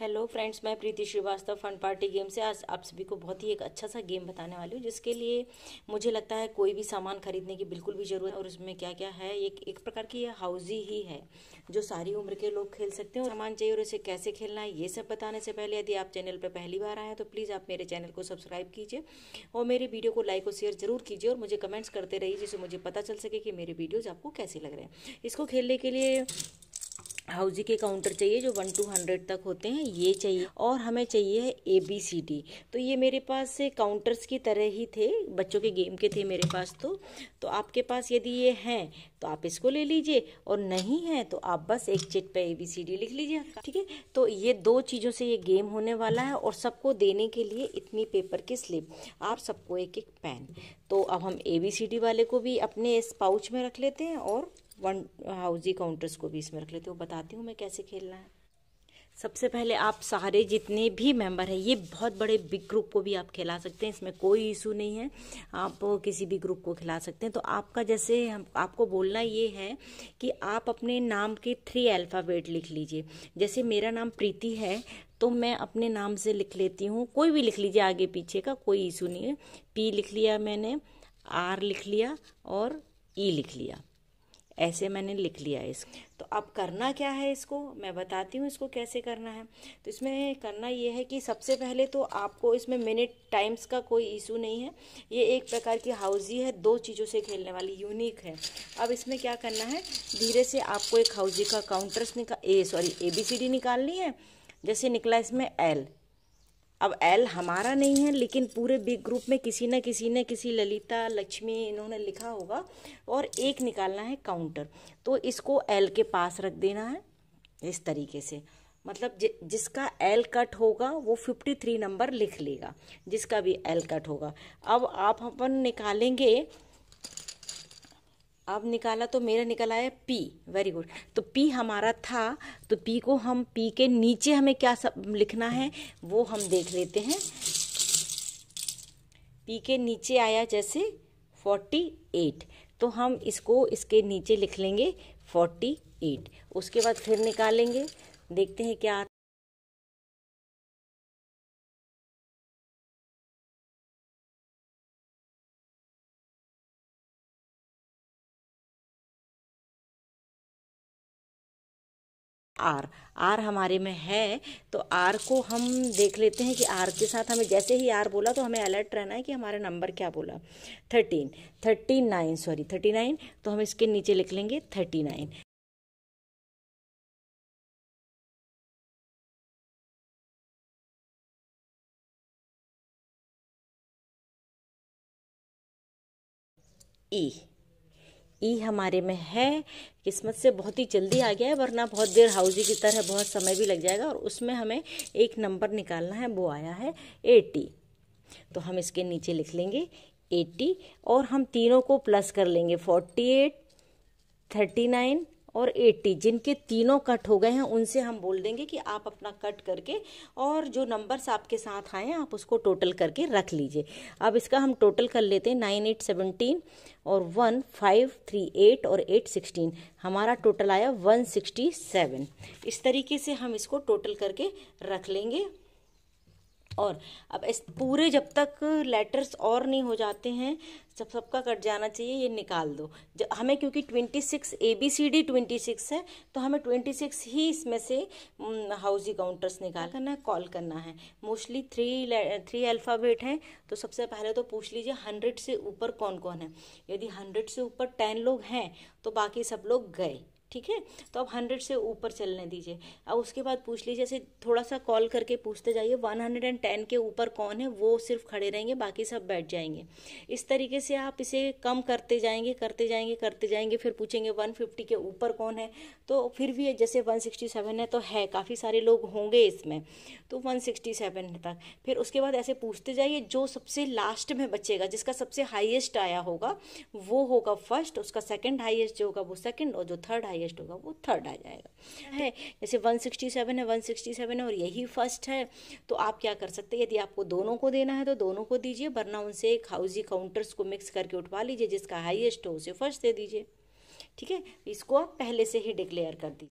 hello friends मैं Preeti Shrivastava fun party game से आज आप सभी को बहुत ही एक अच्छा सा गेम बताने वाली हूँ जिसके लिए मुझे लगता है कोई भी सामान खरीदने की बिल्कुल भी ज़रूरत है और उसमें क्या क्या है एक एक प्रकार की ये हाउजी ही है जो सारी उम्र के लोग खेल सकते हैं और सामान चाहिए और इसे कैसे खेलना है ये सब बताने से पहले यदि आप चैनल पर पहली बार आए हैं तो प्लीज़ आप मेरे चैनल को सब्सक्राइब कीजिए और मेरे वीडियो को लाइक और शेयर जरूर कीजिए और मुझे कमेंट्स करते रहिए जिससे मुझे पता चल सके कि मेरे वीडियोज़ आपको कैसे लग रहे हैं इसको खेलने के लिए हाउजी के काउंटर चाहिए जो वन टू हंड्रेड तक होते हैं ये चाहिए और हमें चाहिए है ए बी सी डी तो ये मेरे पास से काउंटर्स की तरह ही थे बच्चों के गेम के थे मेरे पास तो तो आपके पास यदि ये हैं तो आप इसको ले लीजिए और नहीं है तो आप बस एक चिट पे ए बी सी डी लिख लीजिए ठीक है तो ये दो चीज़ों से ये गेम होने वाला है और सबको देने के लिए इतनी पेपर की स्लिप आप सबको एक एक पेन तो अब हम ए बी सी डी वाले को भी अपने इस पाउच में रख लेते हैं और वन हाउजी काउंटर्स को भी इसमें रख लेते हो बताती हूँ मैं कैसे खेलना है सबसे पहले आप सारे जितने भी मेंबर हैं ये बहुत बड़े बिग ग्रुप को भी आप खिला सकते हैं इसमें कोई इशू नहीं है आप किसी भी ग्रुप को खिला सकते हैं तो आपका जैसे हम आपको बोलना ये है कि आप अपने नाम के थ्री अल्फ़ाबेट लिख लीजिए जैसे मेरा नाम प्रीति है तो मैं अपने नाम से लिख लेती हूँ कोई भी लिख लीजिए आगे पीछे का कोई इशू नहीं है पी लिख लिया मैंने आर लिख लिया और ई e लिख लिया ऐसे मैंने लिख लिया इस तो अब करना क्या है इसको मैं बताती हूँ इसको कैसे करना है तो इसमें करना ये है कि सबसे पहले तो आपको इसमें मिनट टाइम्स का कोई इशू नहीं है ये एक प्रकार की हाउजी है दो चीज़ों से खेलने वाली यूनिक है अब इसमें क्या करना है धीरे से आपको एक हाउजी का काउंटर्स निकाल a sorry A B C D निकालनी है जैसे निकला इसमें एल अब एल हमारा नहीं है लेकिन पूरे बिग ग्रुप में किसी न किसी ने किसी ललिता लक्ष्मी इन्होंने लिखा होगा और एक निकालना है काउंटर तो इसको एल के पास रख देना है इस तरीके से मतलब जि, जिसका एल कट होगा वो फिफ्टी थ्री नंबर लिख लेगा जिसका भी एल कट होगा अब आप अपन निकालेंगे अब निकाला तो मेरा निकल आया पी वेरी गुड तो पी हमारा था तो पी को हम पी के नीचे हमें क्या सब लिखना है वो हम देख लेते हैं पी के नीचे आया जैसे फोर्टी एट तो हम इसको इसके नीचे लिख लेंगे फोर्टी एट उसके बाद फिर निकालेंगे देखते हैं क्या आर आर हमारे में है तो आर को हम देख लेते हैं कि आर के साथ हमें जैसे ही आर बोला तो हमें अलर्ट रहना है कि हमारा नंबर क्या बोला thirteen thirty nine sorry thirty nine तो हम इसके नीचे लिख लेंगे थर्टी नाइन ई ई हमारे में है किस्मत से बहुत ही जल्दी आ गया है वरना बहुत देर हाउजी की तरह बहुत समय भी लग जाएगा और उसमें हमें एक नंबर निकालना है वो आया है एटी तो हम इसके नीचे लिख लेंगे एटी और हम तीनों को प्लस कर लेंगे फोर्टी एट थर्टी नाइन और 80 जिनके तीनों कट हो गए हैं उनसे हम बोल देंगे कि आप अपना कट करके और जो नंबर्स आपके साथ आए हैं आप उसको टोटल करके रख लीजिए अब इसका हम टोटल कर लेते हैं नाइन एट सेवनटीन और वन फाइव थ्री एट और एट सिक्सटीन हमारा टोटल आया वन सिक्सटी सेवन इस तरीके से हम इसको टोटल करके रख लेंगे और अब इस पूरे जब तक लेटर्स और नहीं हो जाते हैं सब सबका कट जाना चाहिए ये निकाल दो हमें क्योंकि twenty six A B C D twenty six है तो हमें ट्वेंटी सिक्स ही इसमें से हाउसी काउंटर्स निकाल करना है कॉल करना है मोस्टली थ्री थ्री अल्फ़ाबेट हैं तो सबसे पहले तो पूछ लीजिए हंड्रेड से ऊपर कौन कौन है यदि हंड्रेड से ऊपर टेन लोग हैं तो बाकी सब लोग गए ठीक है तो आप हंड्रेड से ऊपर चलने दीजिए अब उसके बाद पूछ लीजिए जैसे थोड़ा सा कॉल करके पूछते जाइए वन हंड्रेड एंड टेन के ऊपर कौन है वो सिर्फ खड़े रहेंगे बाकी सब बैठ जाएंगे इस तरीके से आप इसे कम करते जाएंगे करते जाएंगे करते जाएंगे फिर पूछेंगे वन फिफ्टी के ऊपर कौन है तो फिर भी जैसे वन सिक्सटी सेवन है तो है काफ़ी सारे लोग होंगे इसमें तो वन सिक्सटी सेवन तक फिर उसके बाद ऐसे पूछते जाइए जो सबसे लास्ट में बचेगा जिसका सबसे हाइएस्ट आया होगा वो होगा फर्स्ट उसका सेकेंड हाइएस्ट जो होगा वो सेकेंड और जो थर्ड हाइएस्ट हाईएस्ट होगा वो थर्ड आ जाएगा तो है जैसे 167 है 167 है और यही फर्स्ट है तो आप क्या कर सकते हैं यदि आपको दोनों को देना है तो दोनों को दीजिए वरना उनसे एक हाउजी काउंटर्स को मिक्स करके उठवा लीजिए जिसका हाइएस्ट हो उसे फर्स्ट दे दीजिए ठीक है इसको आप पहले से ही डिक्लेयर कर दीजिए